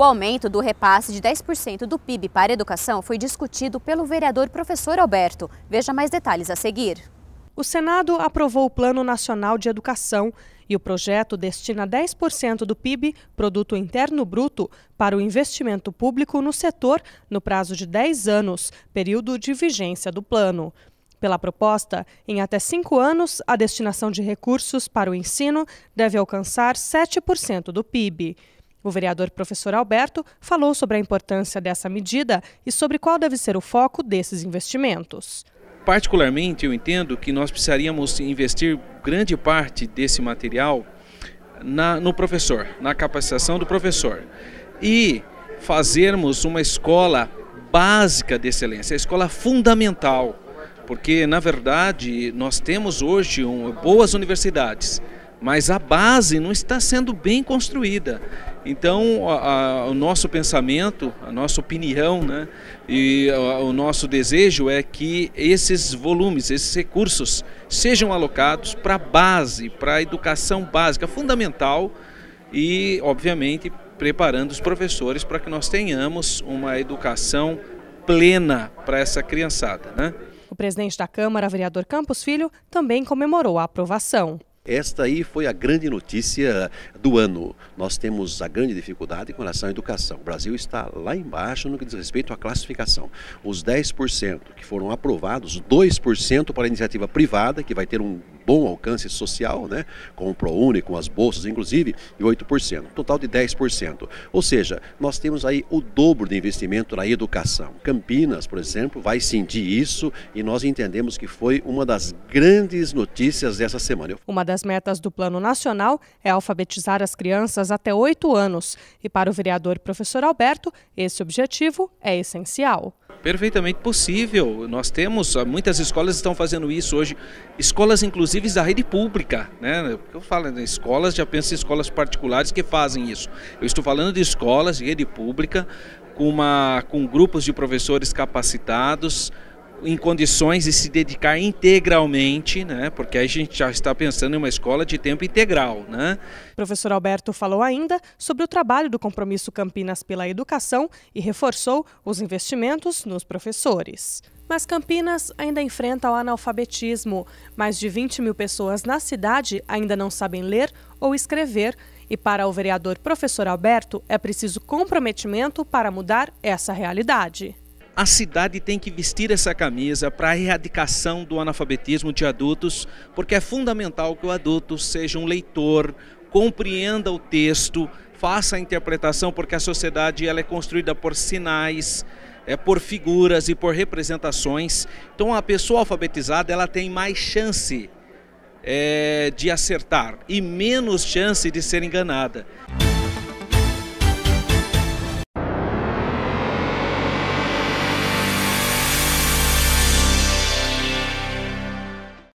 O aumento do repasse de 10% do PIB para a educação foi discutido pelo vereador professor Alberto. Veja mais detalhes a seguir. O Senado aprovou o Plano Nacional de Educação e o projeto destina 10% do PIB, Produto Interno Bruto, para o investimento público no setor no prazo de 10 anos, período de vigência do plano. Pela proposta, em até cinco anos, a destinação de recursos para o ensino deve alcançar 7% do PIB. O vereador professor Alberto falou sobre a importância dessa medida e sobre qual deve ser o foco desses investimentos. Particularmente, eu entendo que nós precisaríamos investir grande parte desse material na, no professor, na capacitação do professor. E fazermos uma escola básica de excelência, a escola fundamental, porque na verdade nós temos hoje um, boas universidades, mas a base não está sendo bem construída. Então, a, a, o nosso pensamento, a nossa opinião né, e a, o nosso desejo é que esses volumes, esses recursos, sejam alocados para a base, para a educação básica, fundamental e, obviamente, preparando os professores para que nós tenhamos uma educação plena para essa criançada. Né? O presidente da Câmara, vereador Campos Filho, também comemorou a aprovação. Esta aí foi a grande notícia do ano. Nós temos a grande dificuldade com relação à educação. O Brasil está lá embaixo no que diz respeito à classificação. Os 10% que foram aprovados, 2% para a iniciativa privada, que vai ter um bom alcance social, né, com o ProUni, com as bolsas, inclusive, de 8%, um total de 10%. Ou seja, nós temos aí o dobro de investimento na educação. Campinas, por exemplo, vai sentir isso e nós entendemos que foi uma das grandes notícias dessa semana. Uma das metas do Plano Nacional é alfabetizar as crianças até 8 anos. E para o vereador professor Alberto, esse objetivo é essencial. Perfeitamente possível. Nós temos, ah, muitas escolas estão fazendo isso hoje, escolas inclusive da rede pública. Né? Eu falo em né, escolas, já penso em escolas particulares que fazem isso. Eu estou falando de escolas de rede pública, com, uma, com grupos de professores capacitados, em condições de se dedicar integralmente, né? Porque a gente já está pensando em uma escola de tempo integral, né? O professor Alberto falou ainda sobre o trabalho do compromisso Campinas pela educação e reforçou os investimentos nos professores. Mas Campinas ainda enfrenta o analfabetismo. Mais de 20 mil pessoas na cidade ainda não sabem ler ou escrever. E para o vereador professor Alberto, é preciso comprometimento para mudar essa realidade. A cidade tem que vestir essa camisa para a erradicação do analfabetismo de adultos, porque é fundamental que o adulto seja um leitor, compreenda o texto, faça a interpretação, porque a sociedade ela é construída por sinais, é, por figuras e por representações. Então, a pessoa alfabetizada ela tem mais chance é, de acertar e menos chance de ser enganada.